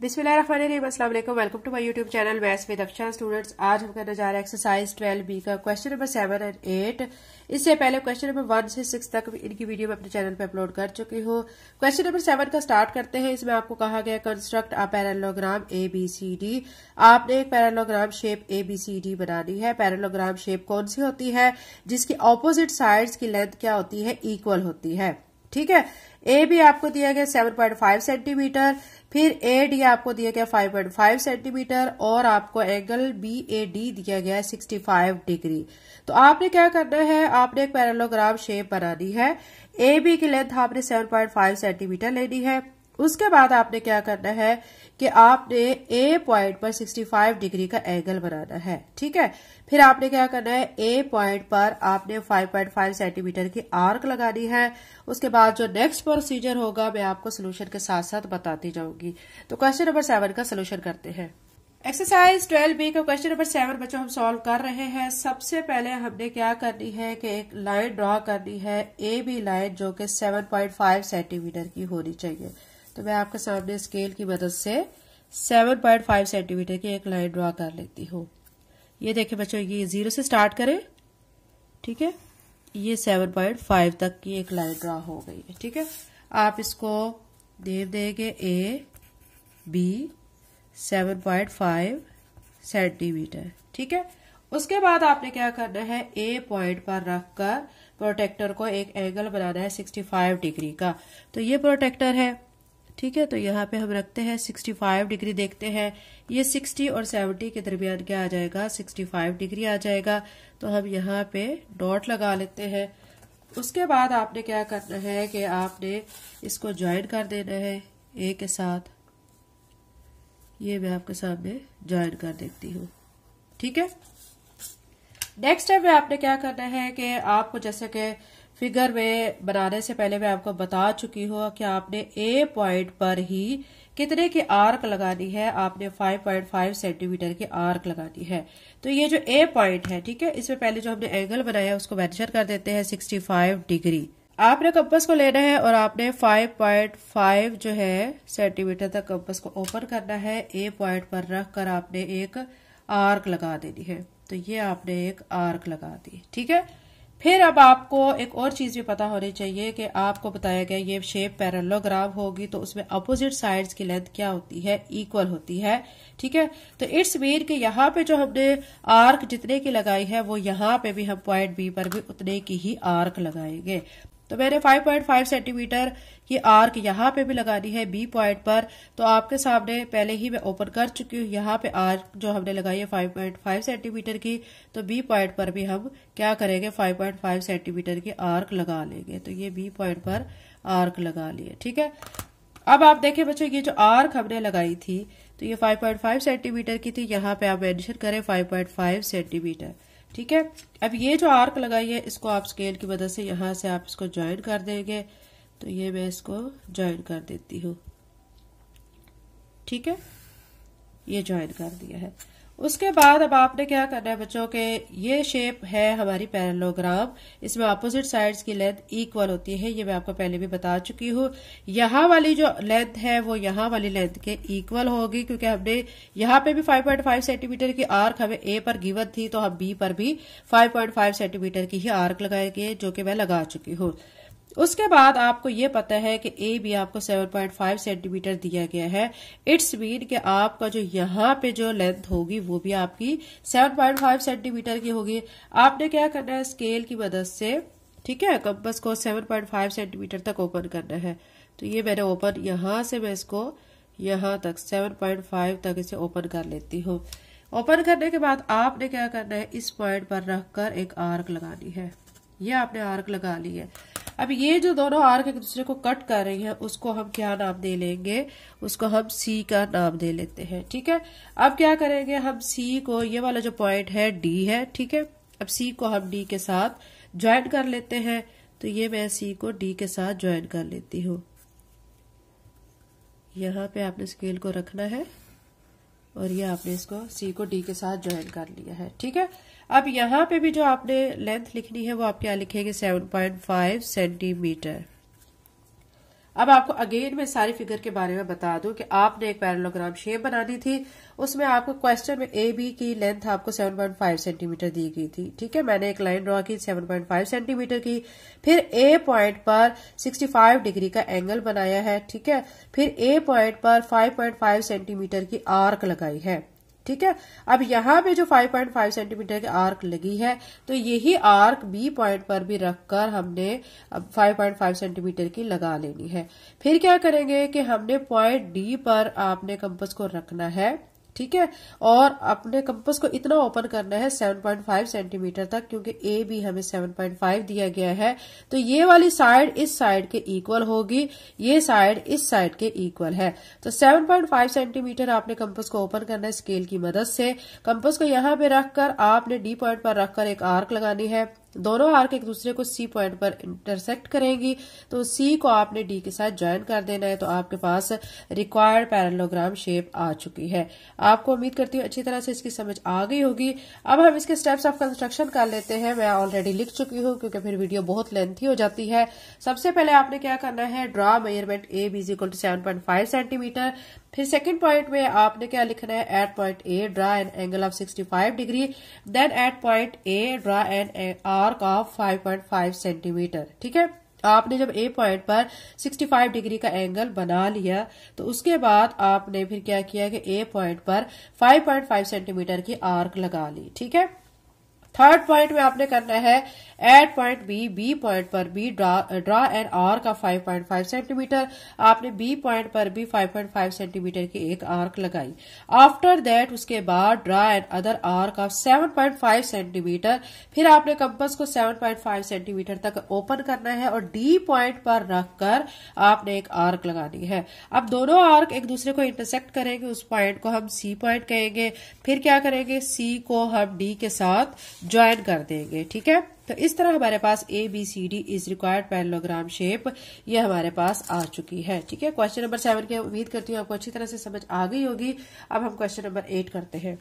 बिस्मिल्लाम अस्सलाम वालेकुम welcome to my YouTube channel maths with Aksha students आज हम करने जा रहे हैं एक्सरसाइज ट्वेल्व बी का question number seven and eight इससे पहले क्वेश्चन नंबर वन से सिक्स तक इनकी वीडियो मैं अपने चैनल पर अपलोड कर चुकी हूँ क्वेश्चन नंबर सेवन का स्टार्ट करते हैं इसमें आपको कहा गया construct a parallelogram A B C D आपने एक parallelogram shape A B C D बनानी है पैरेलोग्राम शेप कौन सी होती है जिसकी ऑपोजिट साइड्स की लेंथ क्या होती है इक्वल होती है ठीक है ए भी आपको दिया गया सेवन पॉइंट फाइव सेंटीमीटर फिर ए डी आपको दिया गया फाइव पॉइंट फाइव सेंटीमीटर और आपको एंगल बी ए डी दिया गया सिक्सटी फाइव डिग्री तो आपने क्या करना है आपने एक पैरेलोग्राम शेप बनानी है ए बी की लेंथ आपने सेवन पॉइंट फाइव सेंटीमीटर लेनी है उसके बाद आपने क्या करना है कि आपने ए पॉइंट पर 65 डिग्री का एंगल बनाना है ठीक है फिर आपने क्या करना है ए पॉइंट पर आपने 5.5 सेंटीमीटर की आर्क लगानी है उसके बाद जो नेक्स्ट प्रोसीजर होगा मैं आपको सोल्यूशन के साथ साथ बताती जाऊंगी तो क्वेश्चन नंबर सेवन का सोल्यूशन करते हैं एक्सरसाइज ट्वेल्व बी का क्वेश्चन नंबर सेवन बच्चों हम सॉल्व कर रहे हैं सबसे पहले हमने क्या करनी है कि एक लाइन ड्रॉ करनी है ए बी लाइन जो कि 7.5 सेंटीमीटर की होनी चाहिए तो मैं आपके सामने स्केल की मदद से 7.5 सेंटीमीटर की एक लाइन ड्रा कर लेती हूँ ये देखे बच्चों ये जीरो से स्टार्ट करें ठीक है ये 7.5 तक की एक लाइन ड्रा हो गई है ठीक है आप इसको दे देंगे ए बी 7.5 सेंटीमीटर ठीक है उसके बाद आपने क्या करना है ए पॉइंट पर रखकर प्रोटेक्टर को एक एंगल बनाना है 65 डिग्री का तो ये प्रोटेक्टर है ठीक है तो यहाँ पे हम रखते हैं 65 डिग्री देखते हैं ये 60 और 70 के दरमियान क्या आ जाएगा 65 डिग्री आ जाएगा तो हम यहाँ पे डॉट लगा लेते हैं उसके बाद आपने क्या करना है कि आपने इसको ज्वाइन कर देना है ए के साथ ये मैं आपके सामने ज्वाइन कर देती हूँ ठीक है नेक्स्ट टाइम में आपने क्या करना है कि आपको जैसे कि फिगर में बनाने से पहले मैं आपको बता चुकी हूँ कि आपने ए पॉइंट पर ही कितने की आर्क लगानी है आपने 5.5 सेंटीमीटर की आर्क लगानी है तो ये जो ए पॉइंट है ठीक है इसमें पहले जो हमने एंगल बनाया उसको मेंशन कर देते हैं 65 डिग्री आपने कंपस को लेना है और आपने 5.5 जो है सेंटीमीटर तक कंपस को ओपन करना है ए पॉइंट पर रख कर आपने एक आर्क लगा देनी है तो ये आपने एक आर्क लगा दी ठीक है फिर अब आपको एक और चीज भी पता होनी चाहिए कि आपको बताया गया ये शेप पैरलोग्राफ होगी तो उसमें अपोजिट साइड्स की लेंथ क्या होती है इक्वल होती है ठीक है तो इट्स मीन कि यहाँ पे जो हमने आर्क जितने की लगाई है वो यहाँ पे भी हम पॉइंट बी पर भी उतने की ही आर्क लगाएंगे तो मैंने 5.5 सेंटीमीटर की आर्क यहाँ पे भी लगा दी है बी पॉइंट पर तो आपके सामने पहले ही मैं ओपन कर चुकी हूँ यहाँ पे आर्क जो हमने लगाई है 5.5 सेंटीमीटर की तो बी पॉइंट पर भी हम क्या करेंगे 5.5 सेंटीमीटर की आर्क लगा लेंगे तो ये बी पॉइंट पर आर्क लगा लिए ठीक है अब आप देखें बच्चों ये जो आर्क हमने लगाई थी तो ये फाइव सेंटीमीटर की थी यहाँ पे आप एडिशन करें फाइव सेंटीमीटर ठीक है अब ये जो आर्क लगाई है इसको आप स्केल की मदद से यहाँ से आप इसको ज्वाइन कर देंगे तो ये मैं इसको ज्वाइन कर देती हूँ ठीक है ये ज्वाइन कर दिया है उसके बाद अब आपने क्या करना है बच्चों के ये शेप है हमारी पैरलोग्राम इसमें अपोजिट साइड्स की लेंथ इक्वल होती है ये मैं आपको पहले भी बता चुकी हूँ यहाँ वाली जो लेंथ है वो यहाँ वाली लेंथ के इक्वल होगी क्योंकि हमने यहाँ पे भी 5.5 सेंटीमीटर की आर्क हमें ए पर गिवन थी तो हम बी पर भी 5.5 सेंटीमीटर की ही आर्क लगाएंगे जो कि मैं लगा चुकी हूँ उसके बाद आपको ये पता है कि ए भी आपको 7.5 सेंटीमीटर दिया गया है इट्स मीन कि आपका जो यहाँ पे जो लेंथ होगी वो भी आपकी 7.5 सेंटीमीटर की होगी आपने क्या करना है स्केल की मदद से ठीक है कंपस को 7.5 सेंटीमीटर तक ओपन करना है तो ये मैंने ओपन यहाँ से मैं इसको यहाँ तक 7.5 तक इसे ओपन कर लेती हूँ ओपन करने के बाद आपने क्या करना है इस पॉइंट पर रखकर एक आर्क लगानी है ये आपने आर्क लगा ली है अब ये जो दोनों आर्क एक दूसरे को कट कर रही है उसको हम क्या नाम दे लेंगे उसको हम सी का नाम दे लेते हैं ठीक है अब क्या करेंगे हम सी को ये वाला जो पॉइंट है डी है ठीक है अब सी को हम डी के साथ ज्वाइन कर लेते हैं तो ये मैं सी को डी के साथ ज्वाइन कर लेती हूँ यहाँ पे आपने स्केल को रखना है और ये आपने इसको सी को डी के साथ ज्वाइन कर लिया है ठीक है अब यहाँ पे भी जो आपने लेंथ लिखनी है वो आप क्या लिखेंगे सेवन पॉइंट फाइव सेंटीमीटर अब आपको अगेन मैं सारी फिगर के बारे में बता दूं कि आपने एक पैरलोग्राम शेप बनानी थी उसमें आपको क्वेश्चन में ए बी की लेंथ आपको 7.5 सेंटीमीटर दी गई थी ठीक है मैंने एक लाइन ड्रॉ की 7.5 सेंटीमीटर की फिर ए पॉइंट पर 65 डिग्री का एंगल बनाया है ठीक है फिर ए पॉइंट पर 5.5 सेंटीमीटर की आर्क लगाई है ठीक है अब यहाँ पे जो 5.5 सेंटीमीटर की आर्क लगी है तो यही आर्क बी पॉइंट पर भी रखकर हमने अब 5.5 सेंटीमीटर की लगा लेनी है फिर क्या करेंगे कि हमने पॉइंट डी पर आपने कंपस को रखना है ठीक है और अपने कंपस को इतना ओपन करना है 7.5 सेंटीमीटर तक क्योंकि ए भी हमें 7.5 दिया गया है तो ये वाली साइड इस साइड के इक्वल होगी ये साइड इस साइड के इक्वल है तो 7.5 सेंटीमीटर आपने कंपस को ओपन करना है स्केल की मदद से कंपस को यहां पे रखकर आपने डी पॉइंट पर रखकर एक आर्क लगानी है दोनों आर्क एक दूसरे को सी पॉइंट पर इंटरसेक्ट करेंगी तो सी को आपने डी के साथ ज्वाइन कर देना है तो आपके पास रिक्वायर्ड पैरलोग्राम शेप आ चुकी है आपको उम्मीद करती हूँ अच्छी तरह से इसकी समझ आ गई होगी अब हम इसके स्टेप्स ऑफ कंस्ट्रक्शन कर लेते हैं मैं ऑलरेडी लिख चुकी हूँ क्योंकि फिर वीडियो बहुत लेंथी हो जाती है सबसे पहले आपने क्या करना है draw measurement A B's equal to seven point five centimetre फिर सेकंड पॉइंट में आपने क्या लिखना है at point A draw an angle of 65 degree then at point A draw an arc of 5.5 centimetre ठीक है आपने जब ए पॉइंट पर 65 डिग्री का एंगल बना लिया तो उसके बाद आपने फिर क्या किया कि ए पॉइंट पर 5.5 सेंटीमीटर की आर्क लगा ली ठीक है थर्ड पॉइंट में आपने करना है at point B B point पर B draw and arc of 5.5 centimetre आपने बी पॉइंट पर भी 5.5 सेंटीमीटर की एक आर्क लगाई आफ्टर दैट उसके बाद draw another arc of 7.5 centimetre फिर आपने कंपस को 7.5 सेंटीमीटर तक ओपन करना है और डी पॉइंट पर रखकर आपने एक आर्क लगानी है अब दोनों आर्क एक दूसरे को इंटरसेक्ट करेंगे उस पॉइंट को हम सी पॉइंट कहेंगे फिर क्या करेंगे सी को हम डी के साथ ज्वाइन कर देंगे ठीक है तो इस तरह हमारे पास A B C D is required parallelogram shape ये हमारे पास आ चुकी है ठीक है क्वेश्चन नंबर सेवन की उम्मीद करती हूँ आपको अच्छी तरह से समझ आ गई होगी अब हम क्वेश्चन नंबर एट करते हैं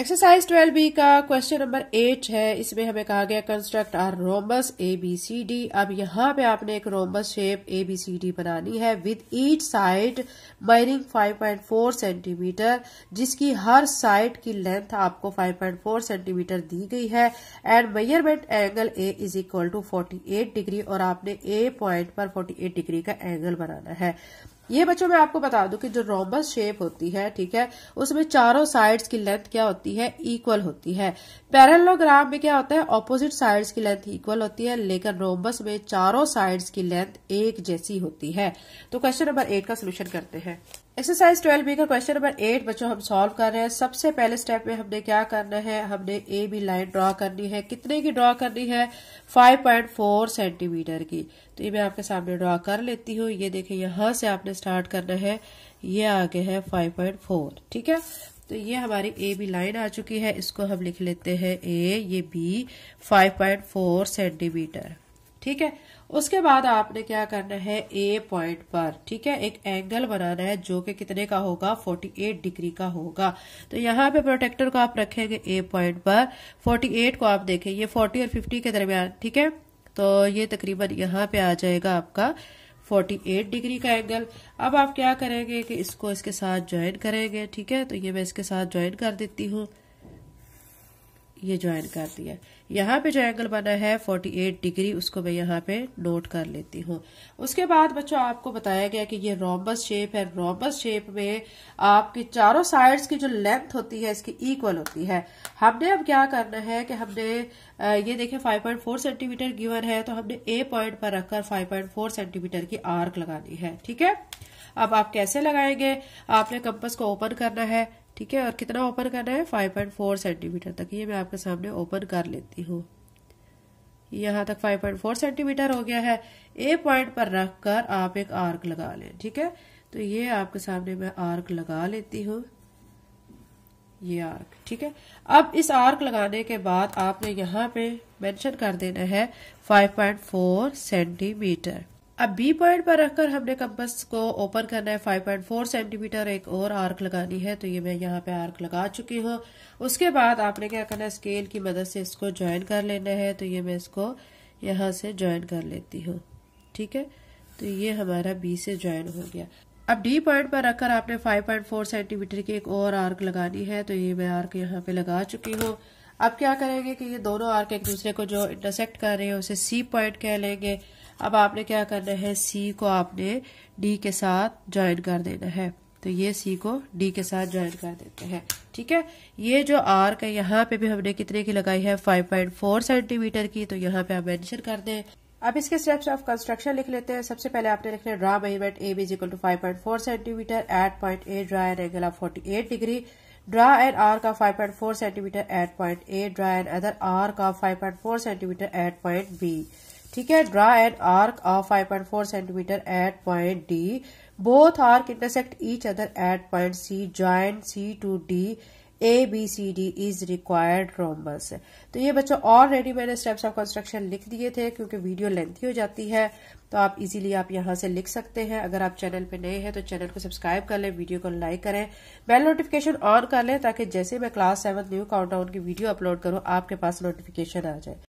एक्सरसाइज ट्वेल्व बी का क्वेश्चन नंबर एट है इसमें हमें कहा गया construct a rhombus A B C D अब यहाँ पे आपने एक rhombus shape A B C D बनानी है with each side meaning 5.4 centimetre जिसकी हर साइड की लेंथ आपको 5.4 सेंटीमीटर दी गई है and measurement angle A is equal to 48 degree और आपने ए पॉइंट पर 48 डिग्री का एंगल बनाना है ये बच्चों मैं आपको बता दूं कि जो रोमबस शेप होती है ठीक है उसमें चारों साइड्स की लेंथ क्या होती है इक्वल होती है पैरेलोग्राम में क्या होता है ऑपोजिट साइड्स की लेंथ इक्वल होती है लेकिन रोमबस में चारों साइड्स की लेंथ एक जैसी होती है तो क्वेश्चन नंबर एट का सोल्यूशन करते हैं एक्सरसाइज ट्वेल्व बी का क्वेश्चन नंबर एट बच्चों हम सॉल्व कर रहे हैं सबसे पहले स्टेप में हमने क्या करना है हमने ए बी लाइन ड्रॉ करनी है कितने की ड्रॉ करनी है 5.4 सेंटीमीटर की तो ये मैं आपके सामने ड्रॉ कर लेती हूँ ये देखिए यहाँ से आपने स्टार्ट करना है ये आगे है 5.4 ठीक है तो ये हमारी ए बी लाइन आ चुकी है इसको हम लिख लेते हैं ए ये बी फाइव सेंटीमीटर ठीक है उसके बाद आपने क्या करना है ए पॉइंट पर ठीक है एक एंगल बनाना है जो कि कितने का होगा 48 डिग्री का होगा तो यहाँ पे प्रोटेक्टर को आप रखेंगे ए पॉइंट पर 48 को आप देखें ये 40 और 50 के दरमियान ठीक है तो ये तकरीबन यहाँ पे आ जाएगा आपका 48 डिग्री का एंगल अब आप क्या करेंगे कि इसको इसके साथ ज्वाइन करेंगे ठीक है तो ये मैं इसके साथ ज्वाइन कर देती हूँ ये ज्वाइन कर दिया यहाँ पे जो एंगल बना है 48 डिग्री उसको मैं यहाँ पे नोट कर लेती हूँ उसके बाद बच्चों आपको बताया गया कि ये रोमबस शेप है रोमबस शेप में आपकी चारों साइड्स की जो लेंथ होती है इसकी इक्वल होती है हमने अब क्या करना है कि हमने ये देखे 5.4 सेंटीमीटर गिवन है तो हमने ए पॉइंट पर रखकर 5.4 सेंटीमीटर की आर्क लगानी है ठीक है अब आप कैसे लगाएंगे आपने कंपस को ओपन करना है ठीक है और कितना ओपन करना है 5.4 सेंटीमीटर तक ये मैं आपके सामने ओपन कर लेती हूँ यहाँ तक 5.4 सेंटीमीटर हो गया है ए पॉइंट पर रख कर आप एक आर्क लगा लें ठीक है तो ये आपके सामने मैं आर्क लगा लेती हूँ ये आर्क ठीक है अब इस आर्क लगाने के बाद आपने यहाँ पे मेंशन कर देना है 5.4 सेंटीमीटर अब बी पॉइंट पर रखकर हमने कंपस को ओपन करना है 5.4 सेंटीमीटर एक और आर्क लगानी है तो ये मैं यहाँ पे आर्क लगा चुकी हूँ उसके बाद आपने क्या करना है स्केल की मदद से इसको ज्वाइन कर लेना है तो ये मैं इसको यहाँ से ज्वाइन कर लेती हूँ ठीक है तो ये हमारा बी से ज्वाइन हो गया अब डी पॉइंट पर रखकर आपने 5.4 सेंटीमीटर की एक और आर्क लगानी है तो ये मैं आर्क यहाँ पे लगा चुकी हूँ अब क्या करेंगे कि ये दोनों आर्क एक दूसरे को जो इंटरसेक्ट कर रहे हैं उसे सी पॉइंट कह लेंगे अब आपने क्या करना है सी को आपने डी के साथ ज्वाइन कर देना है तो ये सी को डी के साथ ज्वाइन कर देते हैं ठीक है ये जो आर का यहाँ पे भी हमने कितने की लगाई है 5.4 सेंटीमीटर की तो यहाँ पे आप मेंशन कर दें अब इसके स्टेप्स ऑफ कंस्ट्रक्शन लिख लेते हैं सबसे पहले आपने लिखना है draw measurement A B's equal to five point four centimetre at point A draw an angle of forty eight degree draw an arc का five point four centimetre at point A draw another arc का five point four centimetre at point B ठीक है draw an arc of 5.4 centimetre at point D both arc intersect each other at point C join C to D A B C D is required rhombus तो ये बच्चों already मैंने steps of construction लिख दिए थे क्योंकि video lengthy हो जाती है तो आप इजीली आप यहां से लिख सकते हैं अगर आप चैनल पे नए हैं तो चैनल को सब्सक्राइब कर लें वीडियो को लाइक करें बेल नोटिफिकेशन ऑन कर लें ताकि जैसे मैं क्लास सेवन न्यू काउंटडाउन की वीडियो अपलोड करूं आपके पास नोटिफिकेशन आ जाए